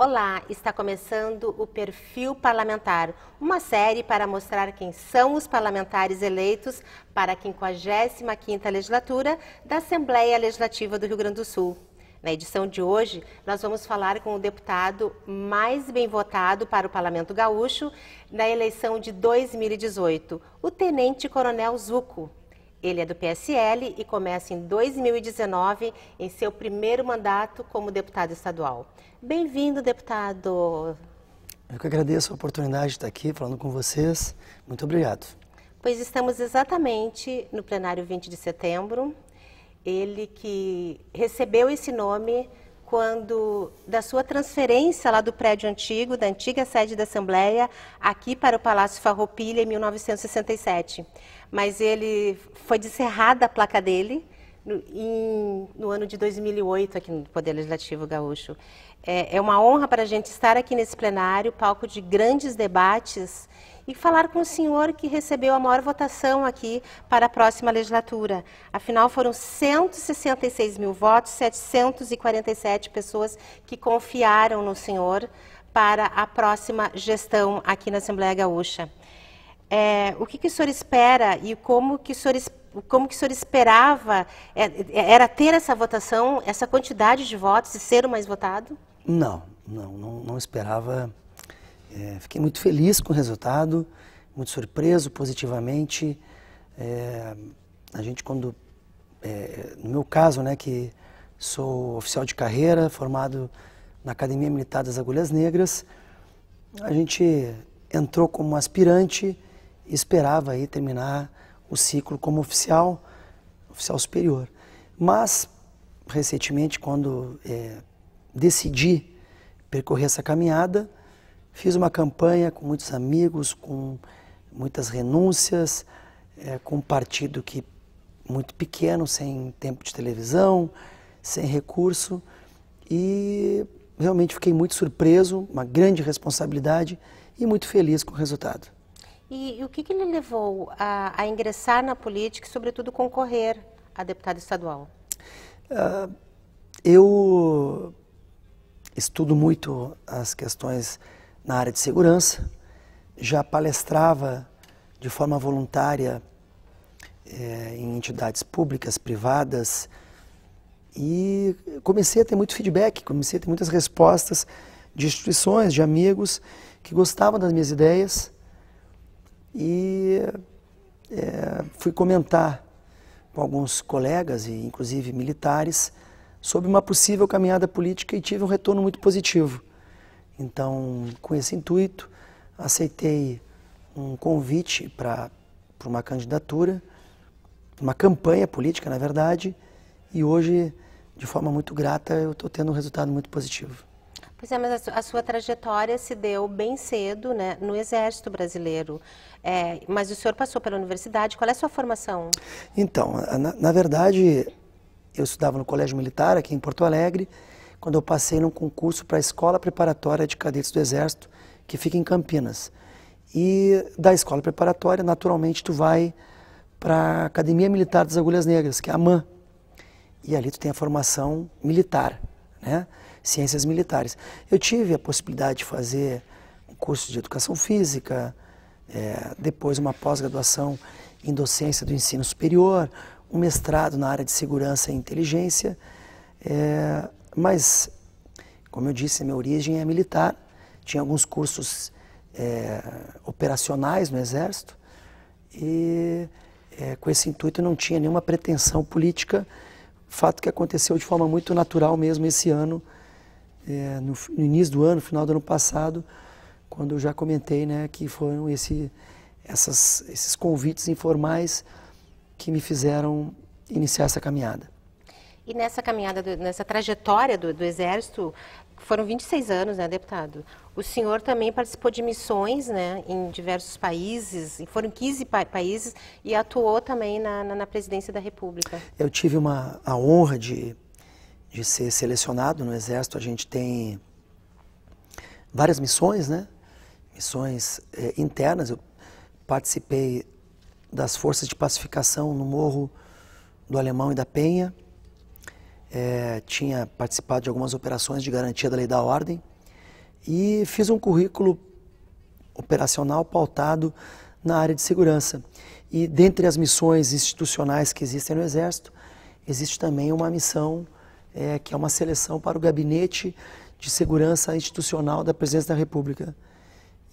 Olá, está começando o Perfil Parlamentar, uma série para mostrar quem são os parlamentares eleitos para a 55ª legislatura da Assembleia Legislativa do Rio Grande do Sul. Na edição de hoje, nós vamos falar com o deputado mais bem votado para o Parlamento Gaúcho na eleição de 2018, o Tenente Coronel Zuco. Ele é do PSL e começa em 2019 em seu primeiro mandato como deputado estadual. Bem-vindo, deputado. Eu que agradeço a oportunidade de estar aqui falando com vocês. Muito obrigado. Pois estamos exatamente no plenário 20 de setembro. Ele que recebeu esse nome quando da sua transferência lá do prédio antigo, da antiga sede da Assembleia, aqui para o Palácio Farroupilha em 1967 mas ele foi descerrada a placa dele no, em, no ano de 2008 aqui no Poder Legislativo Gaúcho. É, é uma honra para a gente estar aqui nesse plenário, palco de grandes debates e falar com o senhor que recebeu a maior votação aqui para a próxima legislatura. Afinal, foram 166 mil votos, 747 pessoas que confiaram no senhor para a próxima gestão aqui na Assembleia Gaúcha é, o que, que o senhor espera e como que o senhor como que o senhor esperava? É, é, era ter essa votação, essa quantidade de votos e ser o mais votado? Não, não, não, não esperava. É, fiquei muito feliz com o resultado, muito surpreso positivamente. É, a gente quando, é, no meu caso, né, que sou oficial de carreira, formado na Academia Militar das Agulhas Negras, a gente entrou como aspirante esperava aí terminar o ciclo como oficial, oficial superior. Mas, recentemente, quando é, decidi percorrer essa caminhada, fiz uma campanha com muitos amigos, com muitas renúncias, é, com um partido que muito pequeno, sem tempo de televisão, sem recurso, e realmente fiquei muito surpreso, uma grande responsabilidade e muito feliz com o resultado. E, e o que, que, levou a, a, ingressar na política e, sobretudo, concorrer a deputado estadual? Uh, eu estudo muito as questões na área de segurança. Já palestrava de forma voluntária é, em entidades públicas, privadas, e comecei a ter muito feedback, comecei a ter muitas respostas de instituições, de amigos que gostavam das minhas ideias e é, fui comentar com alguns colegas, e inclusive militares, sobre uma possível caminhada política e tive um retorno muito positivo. Então, com esse intuito, aceitei um convite para uma candidatura, uma campanha política, na verdade, e hoje, de forma muito grata, eu estou tendo um resultado muito positivo. Pois é, mas a, sua trajetória se deu bem cedo, né, no Exército Brasileiro. É, mas o senhor passou pela universidade, qual é a sua formação? Então, na, na, verdade, eu estudava no Colégio Militar aqui em Porto Alegre, quando eu passei num concurso para a Escola Preparatória de Cadetes do Exército, que fica em Campinas. E da Escola Preparatória, naturalmente, tu vai para a Academia Militar das Agulhas Negras, que é a AMAN. E ali tu tem a formação militar, né? ciências militares. Eu tive a possibilidade de fazer um curso de educação física, é, depois uma pós-graduação em docência do ensino superior, um mestrado na área de segurança e inteligência, é, mas, como eu disse, minha origem é militar, tinha alguns cursos é, operacionais no Exército e é, com esse intuito não tinha nenhuma pretensão política, fato que aconteceu de forma muito natural mesmo esse ano, é, no, no, início do ano, final do ano passado, quando eu já comentei né, que foram esse, essas, esses convites informais que me fizeram iniciar essa caminhada. E nessa caminhada, do, nessa trajetória do, do Exército, foram 26 anos, né, deputado? O senhor também participou de missões, né, em diversos países, e foram 15 pa países, e atuou também na, na, na presidência da República. Eu tive uma, a honra de de ser selecionado no Exército, a gente tem várias missões, né? Missões eh, internas. Eu participei das forças de pacificação no Morro do Alemão e da Penha. Eh, tinha participado de algumas operações de garantia da lei da ordem e fiz um currículo operacional pautado na área de segurança. E dentre as missões institucionais que existem no Exército, existe também uma missão é, que é uma seleção para o gabinete de segurança institucional da Presidência da República.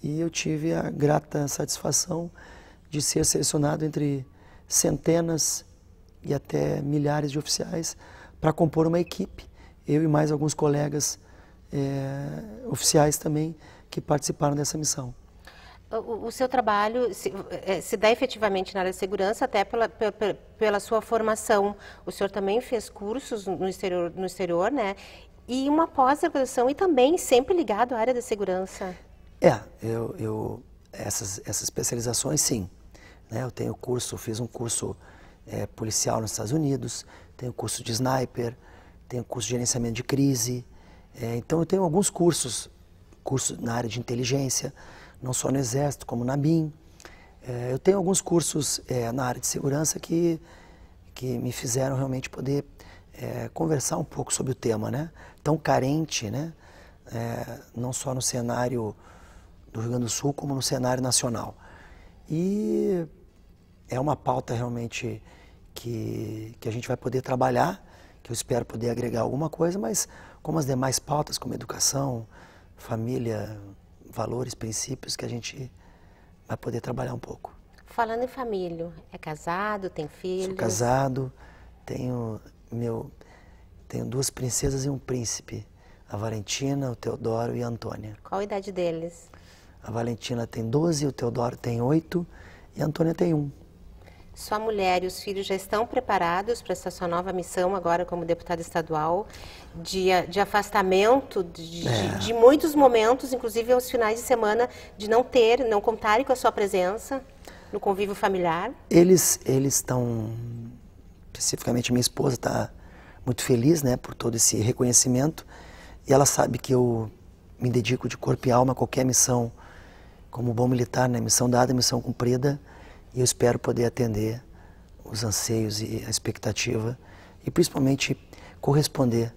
E eu tive a grata satisfação de ser selecionado entre centenas e até milhares de oficiais para compor uma equipe, eu e mais alguns colegas é, oficiais também que participaram dessa missão o, o seu trabalho se, é, se, dá efetivamente na área de segurança, até pela, pela, pela sua formação. O senhor também fez cursos no exterior, no exterior né? E uma pós-graduação, e também sempre ligado à área da segurança. É, eu, eu essas, essas especializações, sim. Né? Eu tenho curso, fiz um curso é, policial nos Estados Unidos, tenho curso de sniper, tenho curso de gerenciamento de crise. É, então, eu tenho alguns cursos, curso na área de inteligência não só no Exército, como na BIM. É, eu tenho alguns cursos é, na área de segurança que, que me fizeram realmente poder é, conversar um pouco sobre o tema, né? Tão carente, né? É, não só no cenário do Rio Grande do Sul, como no cenário nacional. E é uma pauta realmente que, que a gente vai poder trabalhar, que eu espero poder agregar alguma coisa, mas como as demais pautas, como educação, família, valores, princípios que a gente vai poder trabalhar um pouco. Falando em família, é casado, tem filho? Sou casado, tenho meu tenho duas princesas e um príncipe, a Valentina, o Teodoro e a Antônia. Qual a idade deles? A Valentina tem 12, o Teodoro tem 8 e a Antônia tem 1. Sua mulher e os filhos já estão preparados para essa sua nova missão agora como deputada estadual, de, de afastamento de, é. de, de muitos momentos, inclusive aos finais de semana, de não ter, não contarem com a sua presença no convívio familiar? Eles eles estão especificamente minha esposa está muito feliz, né, por todo esse reconhecimento e ela sabe que eu me dedico de corpo e alma a qualquer missão como bom militar, né, missão dada, missão cumprida. E eu espero poder atender os anseios e a expectativa e principalmente corresponder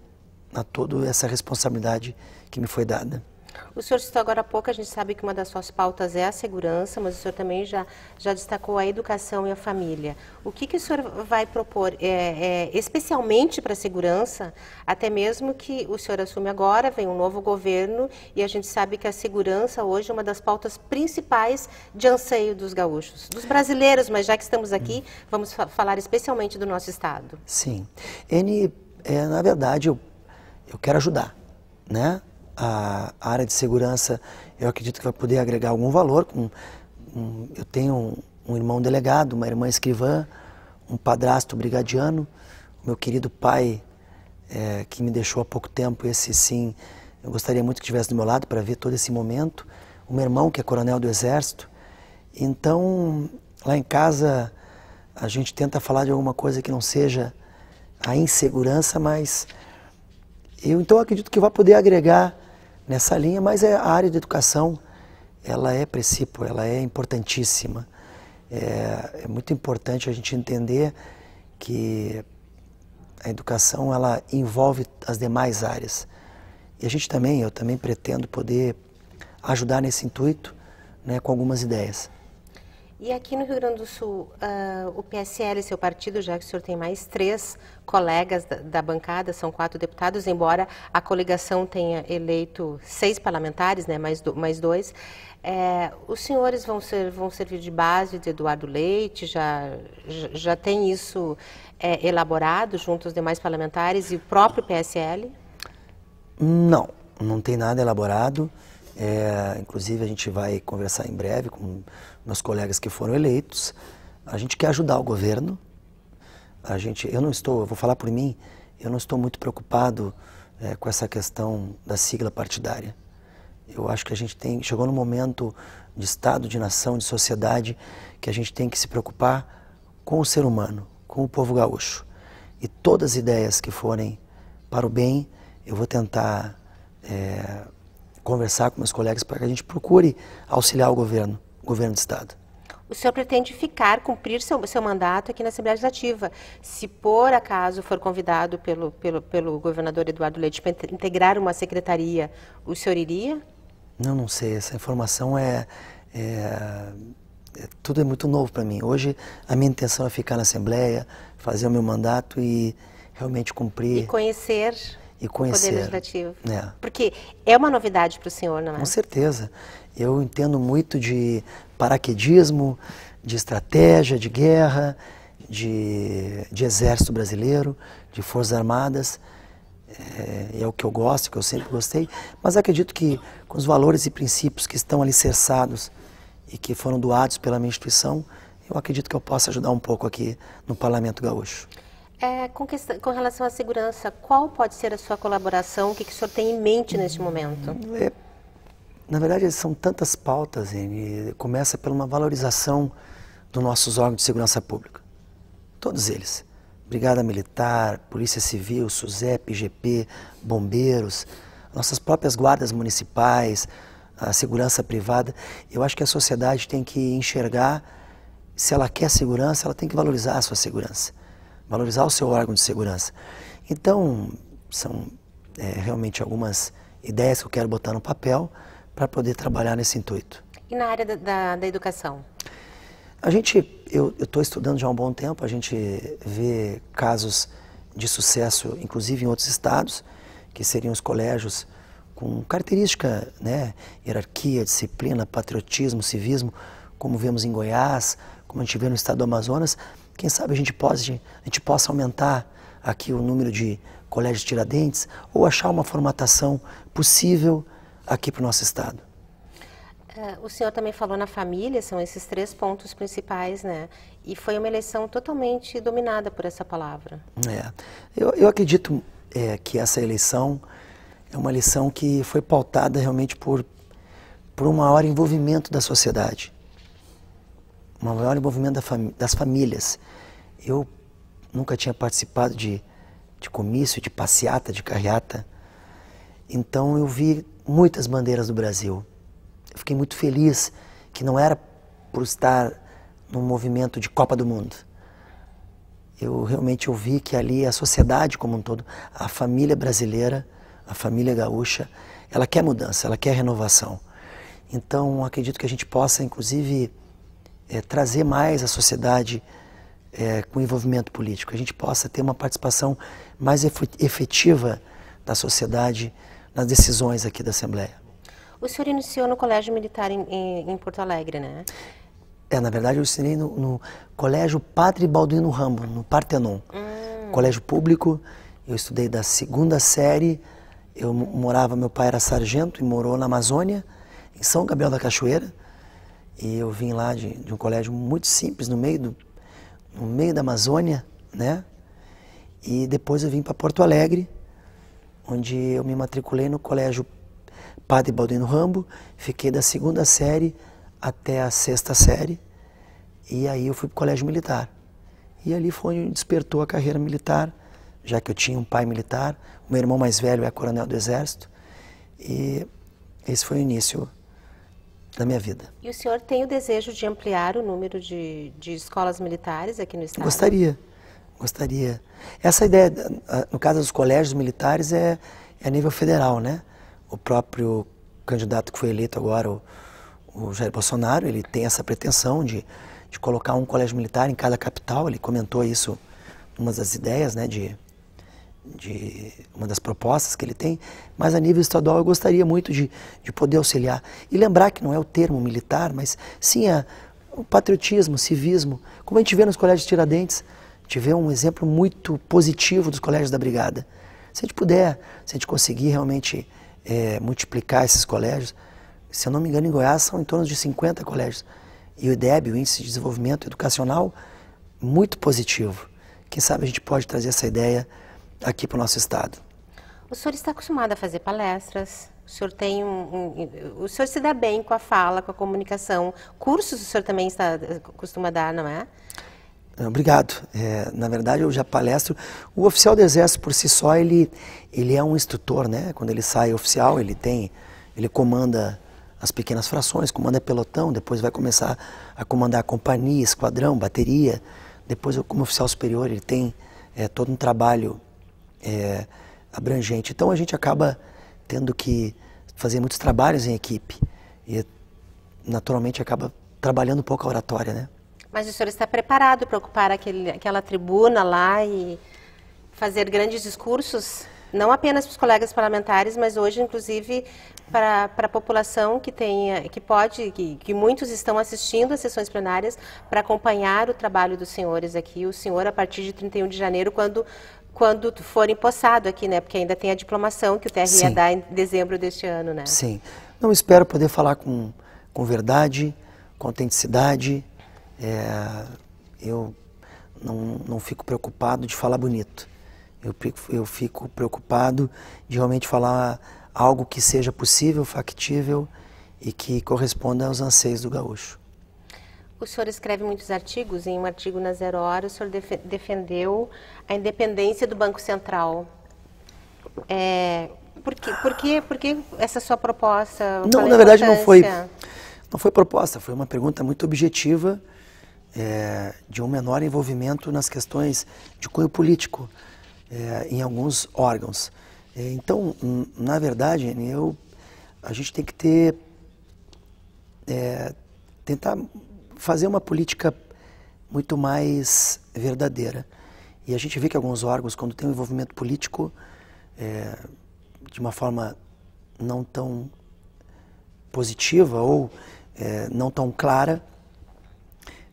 a toda essa responsabilidade que me foi dada. O senhor citou agora há pouco, a gente sabe que uma das suas pautas é a segurança, mas o senhor também já, já destacou a educação e a família. O que, que o senhor vai propor, é, é, especialmente para a segurança, até mesmo que o senhor assume agora, vem um novo governo e a gente sabe que a segurança hoje é uma das pautas principais de anseio dos gaúchos, dos brasileiros, mas já que estamos aqui, vamos fa falar especialmente do nosso Estado. Sim. N, é, na verdade, eu, eu quero ajudar, né? a área de segurança, eu acredito que vai poder agregar algum valor. Com, um, eu tenho um, um, irmão delegado, uma irmã escrivã, um padrasto brigadiano, meu querido pai, é, que me deixou há pouco tempo, esse sim, eu gostaria muito que estivesse do meu lado para ver todo esse momento. O meu irmão, que é coronel do Exército. Então, lá em casa, a gente tenta falar de alguma coisa que não seja a insegurança, mas eu então acredito que vai poder agregar nessa linha, mas é, a área de educação ela é princípio, ela é importantíssima. É, é, muito importante a gente entender que a educação ela envolve as demais áreas. E a gente também, eu também pretendo poder ajudar nesse intuito né, com algumas ideias. E aqui no Rio Grande do Sul, uh, o PSL, seu partido, já que o senhor tem mais três colegas da, da, bancada, são quatro deputados, embora a coligação tenha eleito seis parlamentares, né, mais, do, mais dois, é, os senhores vão, ser, vão servir de base de Eduardo Leite, já, já, tem isso é, elaborado junto aos demais parlamentares e o próprio PSL? Não, não tem nada elaborado. É, inclusive, a gente vai conversar em breve com meus colegas que foram eleitos. A gente quer ajudar o governo. A gente, eu não estou, eu vou falar por mim, eu não estou muito preocupado é, com essa questão da sigla partidária. Eu acho que a gente tem chegou no momento de estado, de nação, de sociedade que a gente tem que se preocupar com o ser humano, com o povo gaúcho. E todas as ideias que forem para o bem, eu vou tentar é, conversar com meus colegas para que a gente procure auxiliar o governo, o governo do Estado. O senhor pretende ficar, cumprir seu, seu mandato aqui na Assembleia Legislativa. Se por acaso for convidado pelo, pelo, pelo governador Eduardo Leite para integrar uma secretaria, o senhor iria? Não, não sei. Essa informação é, é, é tudo é muito novo para mim. Hoje a minha intenção é ficar na Assembleia, fazer o meu mandato e realmente cumprir. E conhecer e conhecer. Poder Legislativo. É. Porque é uma novidade para o senhor, não é? Com certeza. Eu entendo muito de paraquedismo, de estratégia, de guerra, de, de exército brasileiro, de forças armadas. É, é, o que eu gosto, que eu sempre gostei, mas acredito que com os valores e princípios que estão alicerçados e que foram doados pela minha instituição, eu acredito que eu possa ajudar um pouco aqui no Parlamento Gaúcho. É, com, questão, com, relação à segurança, qual pode ser a sua colaboração? O que, que o senhor tem em mente neste momento? É, na verdade, são tantas pautas, e começa por uma valorização dos nossos órgãos de segurança pública. Todos eles. Brigada Militar, Polícia Civil, SUSEP, IGP, Bombeiros, nossas próprias guardas municipais, a segurança privada. Eu acho que a sociedade tem que enxergar, se ela quer segurança, ela tem que valorizar a sua segurança valorizar o seu órgão de segurança. Então, são é, realmente algumas ideias que eu quero botar no papel para poder trabalhar nesse intuito. E na área da, da, da educação? A gente, eu estou estudando já há um bom tempo, a gente vê casos de sucesso, inclusive em outros estados, que seriam os colégios com característica, né, hierarquia, disciplina, patriotismo, civismo, como vemos em Goiás, como a gente vê no estado do Amazonas, quem sabe a gente, pode, a gente possa aumentar aqui o número de colégios de Tiradentes ou achar uma formatação possível aqui para o nosso Estado. É, o senhor também falou na família, são esses três pontos principais, né? E foi uma eleição totalmente dominada por essa palavra. É. Eu, eu acredito é, que essa eleição é uma eleição que foi pautada realmente por, por um maior envolvimento da sociedade, um maior envolvimento da fami das famílias. Eu nunca tinha participado de, de comício, de passeata, de carreata. Então eu vi muitas bandeiras do Brasil. Eu fiquei muito feliz que não era por estar num movimento de Copa do Mundo. Eu realmente ouvi que ali a sociedade como um todo, a família brasileira, a família gaúcha, ela quer mudança, ela quer renovação. Então acredito que a gente possa, inclusive, é, trazer mais a sociedade é, com envolvimento político, a gente possa ter uma participação mais efetiva da sociedade nas decisões aqui da Assembleia. O senhor iniciou no Colégio Militar em, em, em Porto Alegre, né? É, na verdade eu ensinei no, no Colégio Padre Balduino Rambo, no Partenon. Hum. Colégio público, eu estudei da segunda série, eu morava, meu pai era sargento e morou na Amazônia, em São Gabriel da Cachoeira, e eu vim lá de, de um colégio muito simples, no meio do no meio da Amazônia, né? E depois eu vim para Porto Alegre, onde eu me matriculei no colégio Padre Baldino Rambo, fiquei da segunda série até a sexta série, e aí eu fui para o colégio militar. E ali foi onde despertou a carreira militar, já que eu tinha um pai militar, o meu irmão mais velho é coronel do exército, e esse foi o início da minha vida. E o senhor tem o desejo de ampliar o número de, de escolas militares aqui no estado? Gostaria, gostaria. Essa ideia, no caso dos colégios militares, é, é a nível federal, né? O próprio candidato que foi eleito agora, o, o Jair Bolsonaro, ele tem essa pretensão de, de colocar um colégio militar em cada capital. Ele comentou isso, uma das ideias, né, de de uma das propostas que ele tem, mas a nível estadual eu gostaria muito de, de poder auxiliar. E lembrar que não é o termo militar, mas sim a, o patriotismo, o civismo, como a gente vê nos colégios Tiradentes, a gente vê um exemplo muito positivo dos colégios da Brigada. Se a gente puder, se a gente conseguir realmente é, multiplicar esses colégios, se eu não me engano, em Goiás são em torno de 50 colégios. E o IDEB, o Índice de Desenvolvimento Educacional, muito positivo. Quem sabe a gente pode trazer essa ideia aqui para o nosso estado. O senhor está acostumado a fazer palestras, o senhor tem um, um, o senhor se dá bem com a fala, com a comunicação. Cursos o senhor também está costuma dar, não é? é? Obrigado. É, na verdade, eu já palestro. O oficial do exército por si só ele ele é um instrutor, né? Quando ele sai oficial, ele tem ele comanda as pequenas frações, comanda pelotão, depois vai começar a comandar companhia, esquadrão, bateria. Depois, como oficial superior, ele tem é, todo um trabalho é, abrangente. Então a gente acaba tendo que fazer muitos trabalhos em equipe e naturalmente acaba trabalhando pouco a oratória, né? Mas o senhor está preparado para ocupar aquele, aquela tribuna lá e fazer grandes discursos, não apenas para os colegas parlamentares, mas hoje, inclusive, para, para a população que tenha, que pode, que, que muitos estão assistindo às sessões plenárias para acompanhar o trabalho dos senhores aqui. O senhor, a partir de 31 de janeiro, quando quando for empossado aqui, né? Porque ainda tem a diplomação que o TRE Sim. dá em dezembro deste ano, né? Sim. Não espero poder falar com, com verdade, com autenticidade. É, eu não, não fico preocupado de falar bonito. Eu, eu fico preocupado de realmente falar algo que seja possível, factível e que corresponda aos anseios do gaúcho o senhor escreve muitos artigos, em um artigo na Zero Hora, o senhor def defendeu a independência do Banco Central. É, por, que, por, que, por que essa sua proposta? Não, é na verdade não foi, não foi proposta, foi uma pergunta muito objetiva é, de um menor envolvimento nas questões de cunho político é, em alguns órgãos. É, então, hum, na verdade, eu, a gente tem que ter é, tentar fazer uma política muito mais verdadeira. E a gente vê que alguns órgãos, quando tem um envolvimento político, é, de uma forma não tão positiva ou é, não tão clara,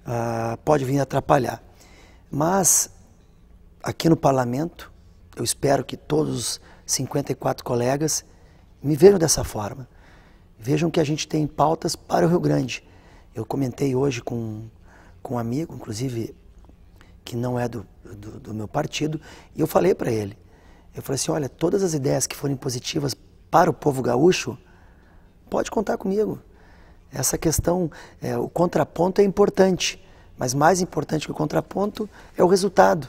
ah, pode vir atrapalhar. Mas aqui no parlamento, eu espero que todos os 54 colegas me vejam dessa forma. Vejam que a gente tem pautas para o Rio Grande. Eu comentei hoje com, com um amigo, inclusive, que não é do, do, do meu partido, e eu falei para ele. Eu falei assim: olha, todas as ideias que forem positivas para o povo gaúcho, pode contar comigo. Essa questão, é, o contraponto é importante, mas mais importante que o contraponto é o resultado.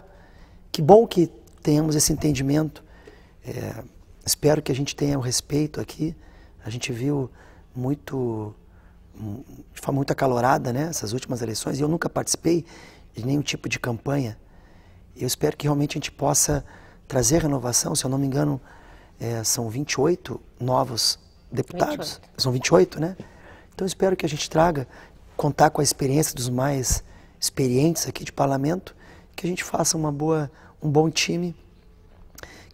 Que bom que tenhamos esse entendimento. É, espero que a gente tenha o respeito aqui. A gente viu muito de forma muito acalorada, né, essas últimas eleições, e eu nunca participei de nenhum tipo de campanha. Eu espero que realmente a gente possa trazer renovação, se eu não me engano, é, são 28 novos deputados, 28. são 28, né? Então espero que a gente traga, contar com a experiência dos mais experientes aqui de parlamento, que a gente faça uma boa, um bom time,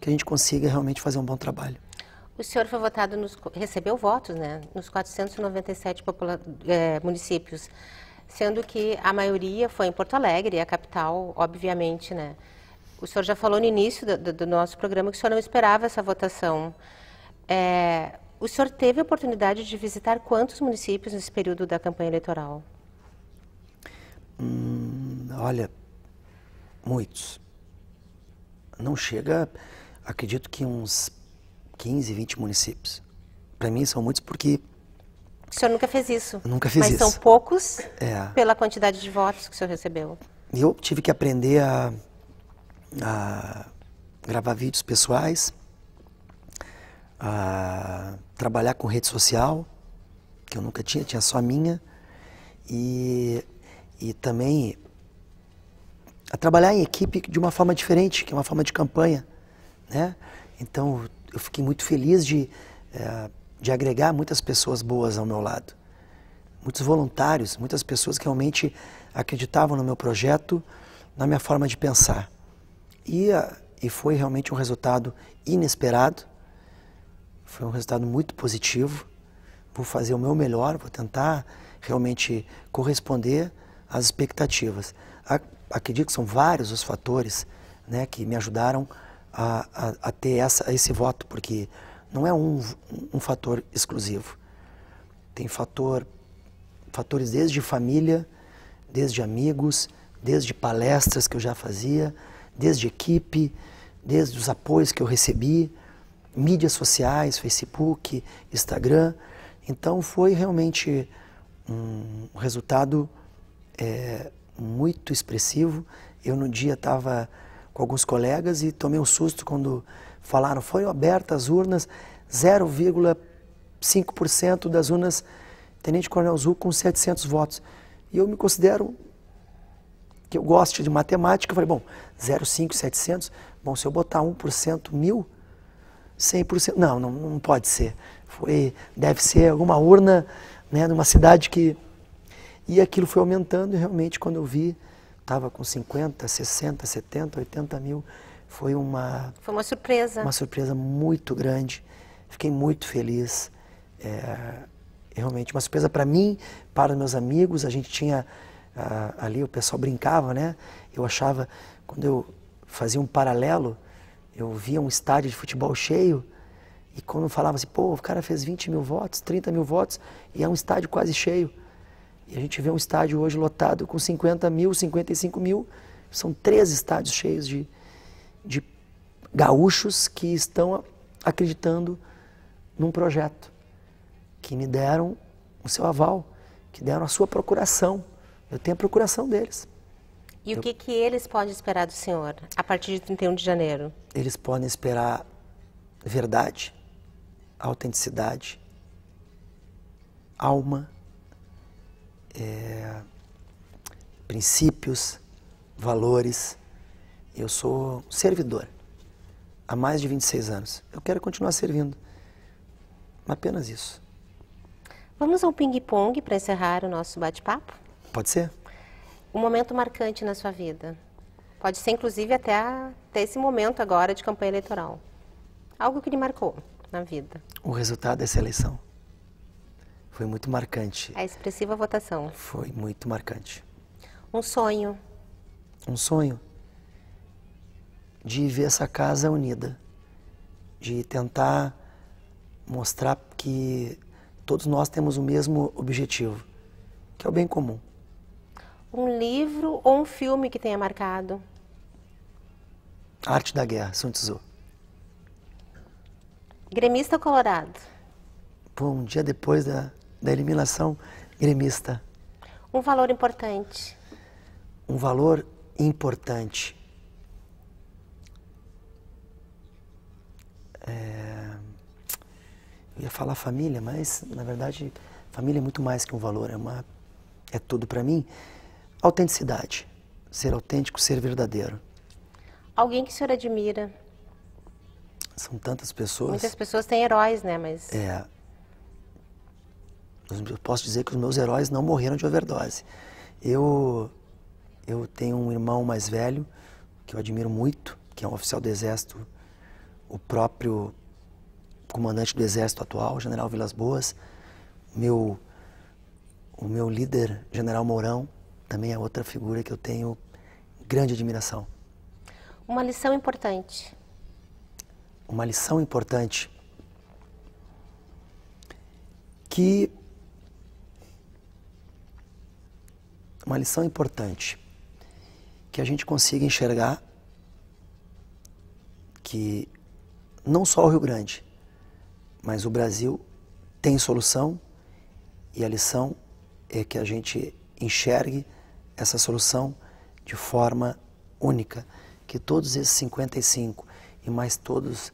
que a gente consiga realmente fazer um bom trabalho. O senhor foi votado, nos, recebeu votos né, nos 497 é, municípios, sendo que a maioria foi em Porto Alegre, a capital, obviamente. Né? O senhor já falou no início do, do, do nosso programa que o senhor não esperava essa votação. É, o senhor teve a oportunidade de visitar quantos municípios nesse período da campanha eleitoral? Hum, olha, muitos. Não chega, acredito que uns 15, 20 municípios. Para mim são muitos porque... O senhor nunca fez isso. Eu nunca fiz mas isso. Mas são poucos é. pela quantidade de votos que o senhor recebeu. Eu tive que aprender a, a gravar vídeos pessoais, a trabalhar com rede social, que eu nunca tinha, tinha só a minha, e, e também a trabalhar em equipe de uma forma diferente, que é uma forma de campanha, né? Então, eu fiquei muito feliz de, eh, de agregar muitas pessoas boas ao meu lado. Muitos voluntários, muitas pessoas que realmente acreditavam no meu projeto, na minha forma de pensar. E, eh, e foi realmente um resultado inesperado, foi um resultado muito positivo. Vou fazer o meu melhor, vou tentar realmente corresponder às expectativas. Acredito que são vários os fatores né, que me ajudaram a, a, a ter essa, esse voto, porque não é um, um fator exclusivo. Tem fator, fatores desde família, desde amigos, desde palestras que eu já fazia, desde equipe, desde os apoios que eu recebi, mídias sociais, Facebook, Instagram. Então foi realmente um resultado é, muito expressivo. Eu no dia estava com alguns colegas e tomei um susto quando falaram foram abertas as urnas, 0,5% das urnas Tenente Coronel Zul com 700 votos. E eu me considero que eu gosto de matemática, eu falei, bom, 0,5, 700, bom, se eu botar 1%, mil, 100%, não, não, não pode ser. Foi, deve ser alguma urna, né, numa cidade que... E aquilo foi aumentando e realmente quando eu vi estava com 50, 60, 70, 80 mil. Foi uma. Foi uma surpresa. Uma surpresa muito grande. Fiquei muito feliz. É, realmente, uma surpresa para mim, para os meus amigos. A gente tinha. Ah, ali o pessoal brincava, né? Eu achava, quando eu fazia um paralelo, eu via um estádio de futebol cheio e quando falava assim, pô, o cara fez 20 mil votos, 30 mil votos e é um estádio quase cheio. E a gente vê um estádio hoje lotado com 50 mil, 55 mil. São três estádios cheios de, de gaúchos que estão acreditando num projeto, que me deram o seu aval, que deram a sua procuração. Eu tenho a procuração deles. E Eu... o que, que eles podem esperar do senhor a partir de 31 de janeiro? Eles podem esperar verdade, autenticidade, alma, é, princípios, valores. Eu sou servidor há mais de 26 anos. Eu quero continuar servindo. Apenas isso. Vamos ao ping-pong para encerrar o nosso bate-papo? Pode ser. Um momento marcante na sua vida. Pode ser, inclusive, até, até esse momento agora de campanha eleitoral. Algo que lhe marcou na vida. O resultado dessa é eleição. Foi muito marcante. A expressiva votação. Foi muito marcante. Um sonho. Um sonho de ver essa casa unida, de tentar mostrar que todos nós temos o mesmo objetivo, que é o bem comum. Um livro ou um filme que tenha marcado? Arte da Guerra, Sun Tzu. Gremista Colorado. Pô, um dia depois da, da eliminação gremista. Um valor importante. Um valor importante. É... Eu ia falar família, mas na verdade família é muito mais que um valor, é, uma... é tudo para mim. Autenticidade, ser autêntico, ser verdadeiro. Alguém que o senhor admira? São tantas pessoas. Muitas pessoas têm heróis, né? Mas... É, eu posso dizer que os meus heróis não morreram de overdose. Eu, eu tenho um irmão mais velho, que eu admiro muito, que é um oficial do Exército, o próprio comandante do Exército atual, General Vilas Boas, meu, o meu líder, General Mourão, também é outra figura que eu tenho grande admiração. Uma lição importante. Uma lição importante que uma lição importante, que a gente consiga enxergar que não só o Rio Grande, mas o Brasil tem solução e a lição é que a gente enxergue essa solução de forma única, que todos esses 55 e mais todos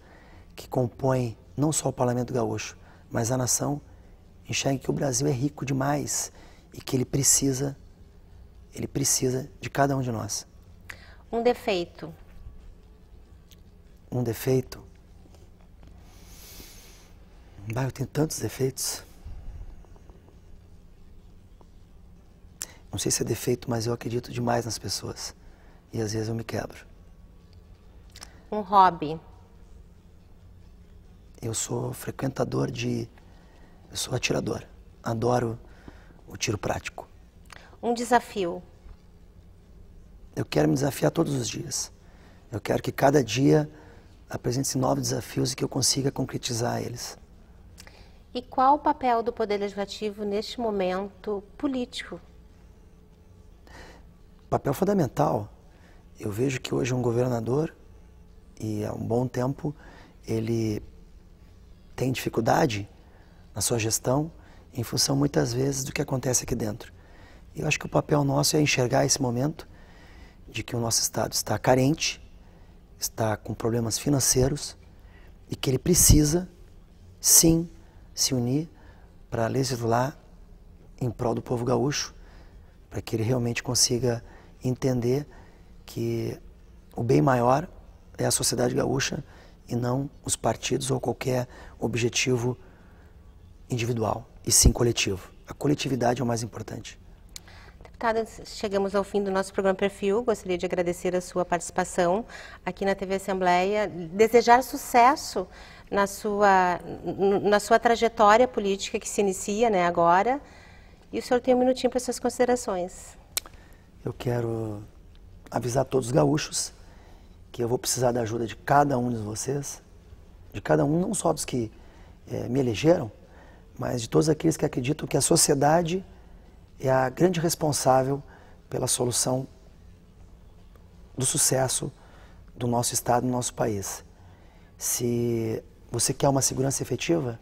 que compõem não só o Parlamento Gaúcho, mas a nação enxergue que o Brasil é rico demais e que ele precisa ele precisa de cada um de nós. Um defeito. Um defeito? Bah, eu tenho tantos defeitos. Não sei se é defeito, mas eu acredito demais nas pessoas. E às vezes eu me quebro. Um hobby. Eu sou frequentador de. Eu sou atirador. Adoro o tiro prático um desafio? Eu quero me desafiar todos os dias. Eu quero que cada dia apresente-se novos desafios e que eu consiga concretizar eles. E qual o papel do Poder Legislativo neste momento político? Papel fundamental. Eu vejo que hoje um governador, e há um bom tempo, ele tem dificuldade na sua gestão em função muitas vezes do que acontece aqui dentro. Eu acho que o papel nosso é enxergar esse momento de que o nosso Estado está carente, está com problemas financeiros e que ele precisa, sim, se unir para legislar em prol do povo gaúcho, para que ele realmente consiga entender que o bem maior é a sociedade gaúcha e não os partidos ou qualquer objetivo individual, e sim coletivo. A coletividade é o mais importante. Deputada, tá, chegamos ao fim do nosso programa Perfil. Gostaria de agradecer a sua participação aqui na TV Assembleia. Desejar sucesso na sua, na sua trajetória política que se inicia né, agora. E o senhor tem um minutinho para suas considerações. Eu quero avisar todos os gaúchos que eu vou precisar da ajuda de cada um de vocês, de cada um, não só dos que é, me elegeram, mas de todos aqueles que acreditam que a sociedade é a grande responsável pela solução do sucesso do nosso Estado, do nosso país. Se você quer uma segurança efetiva,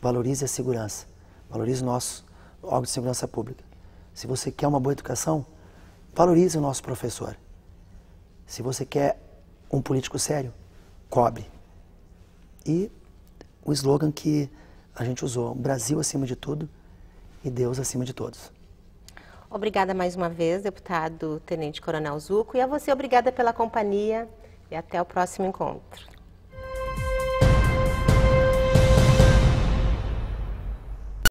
valorize a segurança, valorize o nosso órgão de segurança pública. Se você quer uma boa educação, valorize o nosso professor. Se você quer um político sério, cobre. E o slogan que a gente usou, Brasil acima de tudo e Deus acima de todos. Obrigada mais uma vez, deputado Tenente Coronel Zuco, e a você obrigada pela companhia e até o próximo encontro.